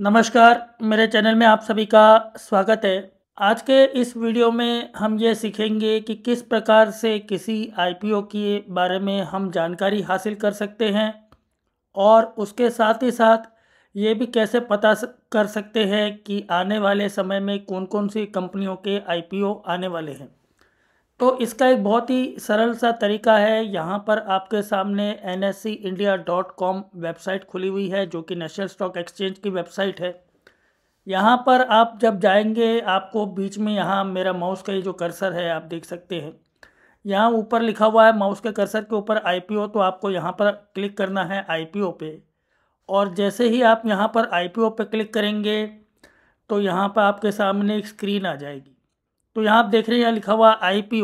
नमस्कार मेरे चैनल में आप सभी का स्वागत है आज के इस वीडियो में हम ये सीखेंगे कि किस प्रकार से किसी आईपीओ के बारे में हम जानकारी हासिल कर सकते हैं और उसके साथ ही साथ ये भी कैसे पता कर सकते हैं कि आने वाले समय में कौन कौन सी कंपनियों के आईपीओ आने वाले हैं तो इसका एक बहुत ही सरल सा तरीका है यहाँ पर आपके सामने एन वेबसाइट खुली हुई है जो कि नेशनल स्टॉक एक्सचेंज की वेबसाइट है यहाँ पर आप जब जाएंगे आपको बीच में यहाँ मेरा माउस का ये जो कर्सर है आप देख सकते हैं यहाँ ऊपर लिखा हुआ है माउस के कर्सर के ऊपर आईपीओ तो आपको यहाँ पर क्लिक करना है आईपीओ पे और जैसे ही आप यहाँ पर आईपीओ पे क्लिक करेंगे तो यहाँ पर आपके सामने एक स्क्रीन आ जाएगी तो यहाँ आप देख रहे हैं यहाँ लिखा हुआ आई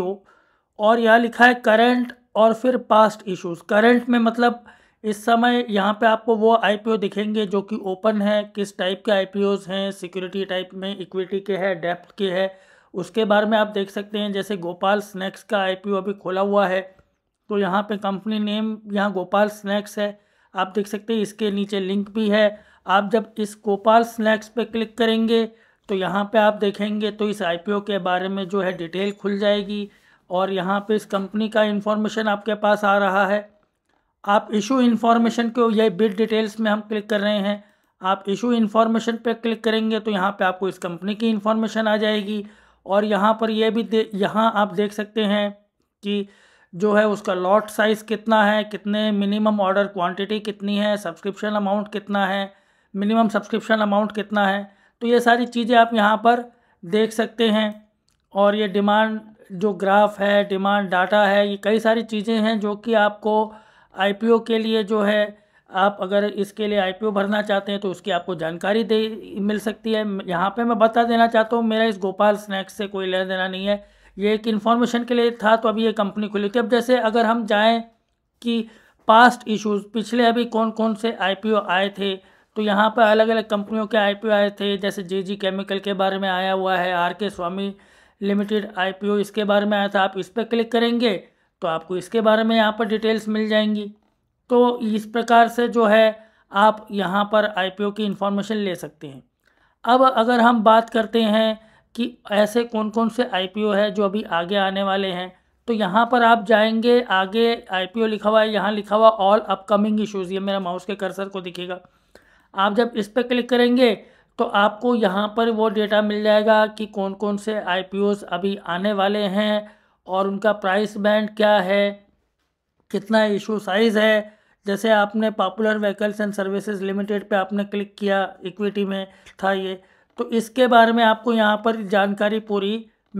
और यहाँ लिखा है करंट और फिर पास्ट इशूज़ करंट में मतलब इस समय यहाँ पे आपको वो ओ दिखेंगे जो कि ओपन है किस टाइप के ओज हैं सिक्योरिटी टाइप में इक्विटी के है डेप्ट के है उसके बारे में आप देख सकते हैं जैसे गोपाल स्नैक्स का ओ अभी खोला हुआ है तो यहाँ पे कंपनी नेम यहाँ गोपाल स्नैक्स है आप देख सकते हैं इसके नीचे लिंक भी है आप जब इस गोपाल स्नैक्स पे क्लिक करेंगे तो यहाँ पे आप देखेंगे तो इस आईपीओ के बारे में जो है डिटेल खुल जाएगी और यहाँ पे इस कंपनी का इन्फॉर्मेशन आपके पास आ रहा है आप इशू इन्फॉर्मेशन को ये बिल डिटेल्स में हम क्लिक कर रहे हैं आप इशू इन्फॉर्मेशन पे क्लिक करेंगे तो यहाँ पे आपको इस कंपनी की इन्फॉर्मेशन आ जाएगी और यहाँ पर ये भी दे यहाँ आप देख सकते हैं कि जो है उसका लॉट साइज़ कितना है कितने मिनिमम ऑर्डर क्वान्टिटी कितनी है सब्सक्रिप्शन अमाउंट कितना है मिनिमम सब्सक्रिप्शन अमाउंट कितना है तो ये सारी चीज़ें आप यहाँ पर देख सकते हैं और ये डिमांड जो ग्राफ है डिमांड डाटा है ये कई सारी चीज़ें हैं जो कि आपको आईपीओ के लिए जो है आप अगर इसके लिए आईपीओ भरना चाहते हैं तो उसकी आपको जानकारी दे मिल सकती है यहाँ पे मैं बता देना चाहता हूँ मेरा इस गोपाल स्नैक्स से कोई लेना देना नहीं है ये एक इन्फॉर्मेशन के लिए था तो अभी ये कंपनी खुली थी अब जैसे अगर हम जाएँ कि पास्ट इशूज़ पिछले अभी कौन कौन से आई आए थे तो यहाँ पर अलग अलग कंपनियों के आई आए थे जैसे जे जी केमिकल के बारे में आया हुआ है आर के स्वामी लिमिटेड आई इसके बारे में आया था आप इस पर क्लिक करेंगे तो आपको इसके बारे में यहाँ पर डिटेल्स मिल जाएंगी तो इस प्रकार से जो है आप यहाँ पर आई की इन्फॉर्मेशन ले सकते हैं अब अगर हम बात करते हैं कि ऐसे कौन कौन से आई है जो अभी आगे आने वाले हैं तो यहाँ पर आप जाएंगे आगे आई लिखा हुआ है यहाँ लिखा हुआ ऑल अपकमिंग इशूज़ ये मेरा माउस के कर्सर को दिखेगा आप जब इस पर क्लिक करेंगे तो आपको यहाँ पर वो डेटा मिल जाएगा कि कौन कौन से आई अभी आने वाले हैं और उनका प्राइस बैंड क्या है कितना इशू साइज़ है जैसे आपने popular vehicles and services limited पे आपने क्लिक किया इक्विटी में था ये तो इसके बारे में आपको यहाँ पर जानकारी पूरी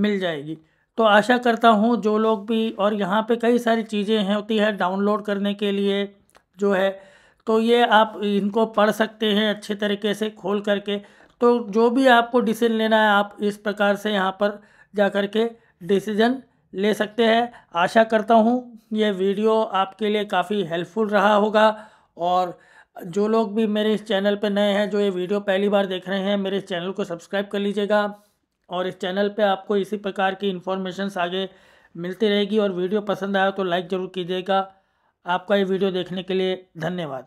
मिल जाएगी तो आशा करता हूँ जो लोग भी और यहाँ पे कई सारी चीज़ें हैं होती है डाउनलोड करने के लिए जो है तो ये आप इनको पढ़ सकते हैं अच्छे तरीके से खोल करके तो जो भी आपको डिसीजन लेना है आप इस प्रकार से यहाँ पर जा कर के डिसीजन ले सकते हैं आशा करता हूँ ये वीडियो आपके लिए काफ़ी हेल्पफुल रहा होगा और जो लोग भी मेरे इस चैनल पर नए हैं जो ये वीडियो पहली बार देख रहे हैं मेरे इस चैनल को सब्सक्राइब कर लीजिएगा और इस चैनल पे आपको इसी प्रकार की इन्फॉर्मेशंस आगे मिलती रहेगी और वीडियो पसंद आया तो लाइक ज़रूर कीजिएगा आपका ये वीडियो देखने के लिए धन्यवाद